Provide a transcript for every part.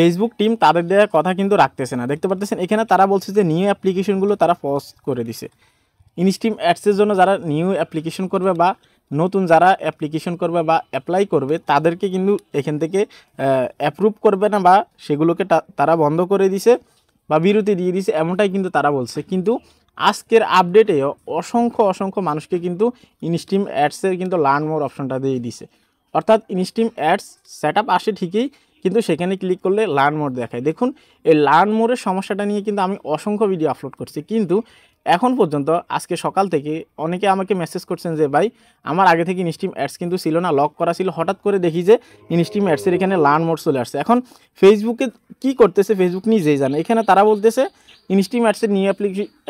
Facebook team তাদের দেওয়ার কথা কিন্তু রাখতেছে না দেখতে পারতেছেন এখানে তারা বলছে যে নিউ অ্যাপ্লিকেশনগুলো তারা পজ করে দিছে ইনস্টিম অ্যাডসের জন্য যারা নিউ অ্যাপ্লিকেশন করবে বা নতুন যারা অ্যাপ্লিকেশন করবে বা অ্যাপ্লাই করবে তাদেরকে কিন্তু এখান থেকে অ্যাপ্রুভ করবে না বা সেগুলোকে তারা বন্ধ করে দিছে বা বিরতি দিয়ে দিছে এমনটাই কিন্তু তারা বলছে কিন্তু আজকের আপডেটে অসংখ্য অসংখ্য মানুষকে কিন্তু ইনস্টিম অ্যাডসের কিন্তু লার্ন মোর অপশনটা দিয়ে দিছে অর্থাৎ ইনস্টিম অ্যাডস সেট আসে ঠিকই কিন্তু সেখানে ক্লিক করলে লার্ন মোড দেখায় দেখুন এই লার্ন মোডের সমস্যাটা নিয়ে কিন্তু আমি অসংখ্য ভিডিও আপলোড করছি কিন্তু এখন পর্যন্ত আজকে সকাল থেকে অনেকে আমাকে মেসেজ করছেন যে ভাই আমার আগে থেকে ইনস্টিম অ্যাডস কিন্তু ছিল না লক করা ছিল হঠাৎ করে দেখি যে ইনস্টিম অ্যাডসের এখানে লার্ন মোড চলে আসছে এখন ফেসবুকে কি করতেছে ফেসবুক নিজেই জানে এখানে তারা বলতেছে ইনস্টিম অ্যাডসের নিউ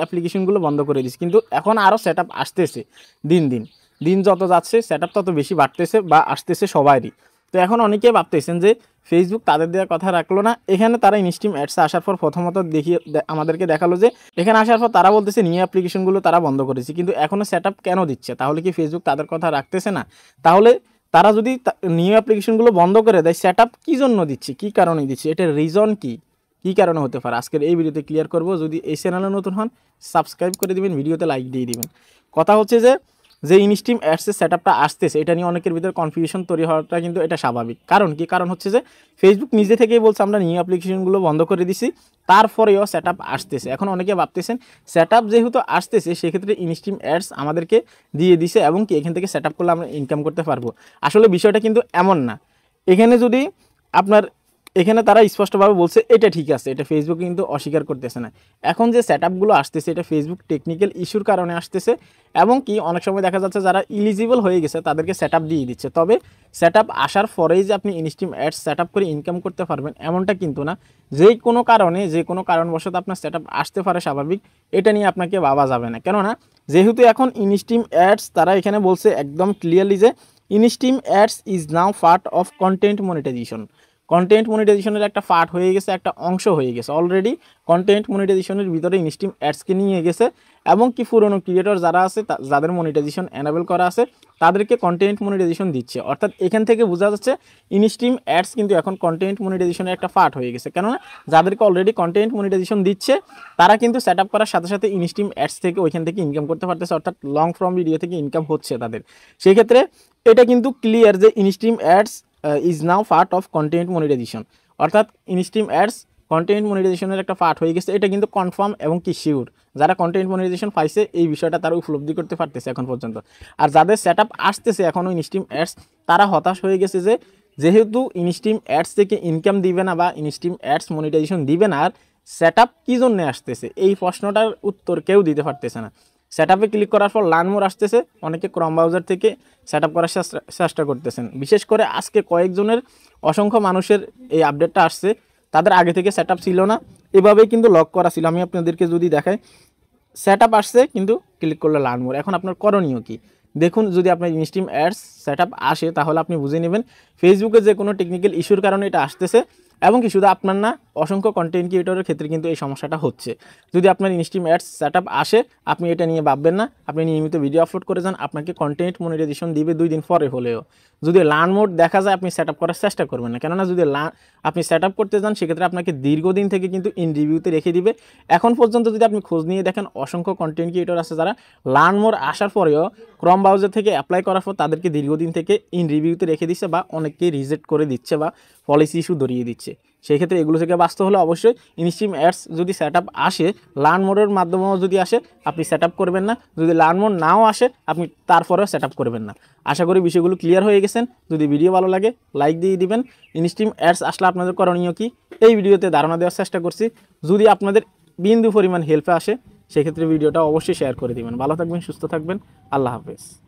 অ্যাপ্লিকেশনগুলো বন্ধ করে দিচ্ছে কিন্তু এখন আরও সেট আসতেছে দিন দিন দিন যত যাচ্ছে সেট তত বেশি বাড়তেছে বা আসতেছে সবারই তো এখন অনেকে ভাবতেছেন যে ফেসবুক তাদের দেওয়া কথা রাখলো না এখানে তারা ইনস্টিম অ্যাডসে আসার পর প্রথমত দেখিয়ে আমাদেরকে দেখালো যে এখানে আসার পর তারা বলতেছে নিউ অ্যাপ্লিকেশনগুলো তারা বন্ধ করেছে কিন্তু এখনও সেট কেন দিচ্ছে তাহলে কি ফেসবুক তাদের কথা রাখতেছে না তাহলে তারা যদি নিউ অ্যাপ্লিকেশনগুলো বন্ধ করে দেয় সেট আপ কী জন্য দিচ্ছে কী কারণে দিচ্ছে এটার রিজন কী কী কারণে হতে পারে আজকের এই ভিডিওতে ক্লিয়ার করব যদি এই চ্যানেলে নতুন হন সাবস্ক্রাইব করে দিবেন ভিডিওতে লাইক দিয়ে দিবেন কথা হচ্ছে যে যে ইনস্টিম অ্যাডসের সেট আপটা আসতেছে এটা নিয়ে অনেকের ভিতরে কনফিউশন তৈরি হওয়াটা কিন্তু এটা স্বাভাবিক কারণ কি কারণ হচ্ছে যে ফেসবুক নিজে থেকেই বলছে আমরা নিউ অ্যাপ্লিকেশনগুলো বন্ধ করে দিছি তারপরেও সেট আপ আসতেছে এখন অনেকে ভাবতেছেন সেট আপ যেহেতু আসতেছে সেক্ষেত্রে ইনস্টিম অ্যাডস আমাদেরকে দিয়ে দিছে এবং কি এখান থেকে সেট আপ করলে আমরা ইনকাম করতে পারবো আসলে বিষয়টা কিন্তু এমন না এখানে যদি আপনার এখানে তারা স্পষ্টভাবে বলছে এটা ঠিক আছে এটা ফেসবুক কিন্তু অস্বীকার করতেছে না এখন যে সেট আপগুলো আসতেছে এটা ফেসবুক টেকনিক্যাল ইস্যুর কারণে আসতেছে এবং কি অনেক সময় দেখা যাচ্ছে যারা ইলিজিবল হয়ে গেছে তাদেরকে সেট দিয়ে দিচ্ছে তবে সেট আসার পরেই যে আপনি ইনস্টিম অ্যাডস সেট করে ইনকাম করতে পারবেন এমনটা কিন্তু না যে কোনো কারণে যে কোনো কারণবশত আপনার সেট আসতে পারে স্বাভাবিক এটা নিয়ে আপনাকে ভাবা যাবে না কেননা যেহেতু এখন ইনস্টিম অ্যাডস তারা এখানে বলছে একদম ক্লিয়ারলি যে instream ads is now part of content monetization content মনিটাইজেশনের একটা পার্ট হয়ে গেছে একটা অংশ হয়ে গেছে অলরেডি কন্টেন্ট মনিটাইজেশনের ভিতরে ইনস্টিম অ্যাডসকে নিয়ে গেছে এবং কি পুরনো ক্রিয়েটর যারা আছে যাদের মনিটাইজেশন অ্যানাবেল করা আছে তাদেরকে কন্টেন্ট মনিটাইজেশন দিচ্ছে অর্থাৎ এখান থেকে বোঝা যাচ্ছে ইনস্টিম অ্যাডস কিন্তু এখন কন্টেন্ট মনিটাইজেশনের একটা পার্ট হয়ে গেছে কেননা যাদেরকে অলরেডি কন্টেন্ট মনিটাইজেশন দিচ্ছে তারা কিন্তু সেট আপ করার সাথে সাথে ইনস্টিম অ্যাডস থেকে ওইখান থেকে ইনকাম করতে পারতেছে অর্থাৎ লং ফর্ম ভিডিও থেকে ইনকাম হচ্ছে তাদের সেক্ষেত্রে এটা কিন্তু ক্লিয়ার যে instream ads is now part of content monetization অর্থাৎ ইনস্ট্রিম অ্যাডস কন্টেন্ট মনিটাইজেশনের একটা পার্ট হয়ে গেছে এটা কিন্তু কনফার্ম এবং কি শিওর যারা কন্টেন্ট মনিটাইজেশন পাইছে এই বিষয়টা তারা উপলব্ধি করতে পারতেছে এখন পর্যন্ত আর যাদের সেট আপ আসতেছে এখন ইনস্ট্রিম অ্যাডস তারা হতাশ হয়ে গেছে যে যেহেতু ইনস্ট্রিম অ্যাডস থেকে ইনকাম দিবে না বা ইনস্ট্রিম অ্যাডস মনিটাইজেশন দিবে না আর সেট আপ কী জন্যে আসতেছে এই প্রশ্নটার উত্তর কেউ দিতে পারতেছে না সেট আপে ক্লিক করার পর লার্ন মোর আসতেছে অনেকে ক্রম ব্রাউজার থেকে সেট আপ করার চেষ্টা করতেছেন বিশেষ করে আজকে কয়েকজনের অসংখ্য মানুষের এই আপডেটটা আসছে তাদের আগে থেকে সেট ছিল না এভাবেই কিন্তু লক করা ছিল আমি আপনাদেরকে যদি দেখাই সেট আপ আসছে কিন্তু ক্লিক করলে লার্ন মোর এখন আপনার করণীয় কি দেখুন যদি আপনার ইনস্টিম অ্যাডস সেট আসে তাহলে আপনি বুঝে নেবেন ফেসবুকে যে কোনো টেকনিক্যাল ইস্যুর কারণে এটা আসতেছে এবং কি শুধু আপনার না অসংখ্য কন্টেন্ট ক্রিয়েটরের ক্ষেত্রে কিন্তু এই সমস্যাটা হচ্ছে যদি আপনার ইনস্টিম অ্যাডস সেট আসে আপনি এটা নিয়ে ভাববেন না আপনি নিয়মিত ভিডিও আপলোড করে যান আপনাকে কন্টেন্ট মনিটাইজেশন দিবে দুই দিন পরে হলেও যদি লার্ন মোড দেখা যায় আপনি সেট করার চেষ্টা করবেন না কেননা যদি আপনি সেট করতে যান সেক্ষেত্রে আপনাকে দীর্ঘদিন থেকে কিন্তু ইন রিভিউতে রেখে দিবে এখন পর্যন্ত যদি আপনি খোঁজ নিয়ে দেখেন অসংখ্য কন্টেন্ট ক্রিয়েটর আছে যারা লার্ন মোড আসার পরেও ক্রম ব্রাউজার থেকে অ্যাপ্লাই করার পর তাদেরকে দীর্ঘদিন থেকে ইন রিভিউতে রেখে দিচ্ছে বা অনেককে রিজেক্ট করে দিচ্ছে বা পলিসি ইস্যু ধরিয়ে দিচ্ছে সেই ক্ষেত্রে এগুলো থেকে বাস্তব হলে অবশ্যই ইনস্টিম অ্যাডস যদি সেট আসে লার্ন মোডের মাধ্যমেও যদি আসে আপনি সেট করবেন না যদি লার্ন মোড নাও আসে আপনি তারপরেও সেট করবেন না আশা করি বিষয়গুলো ক্লিয়ার হয়ে গেছেন যদি ভিডিও ভালো লাগে লাইক দিয়ে দিবেন ইনস্ট্রিম অ্যাডস আসলে আপনাদের করণীয় কি এই ভিডিওতে ধারণা দেওয়ার চেষ্টা করছি যদি আপনাদের বিন্দু পরিমাণ হেল্পে আসে সেক্ষেত্রে ভিডিওটা অবশ্যই শেয়ার করে দিবেন ভালো থাকবেন সুস্থ থাকবেন আল্লাহ হাফেজ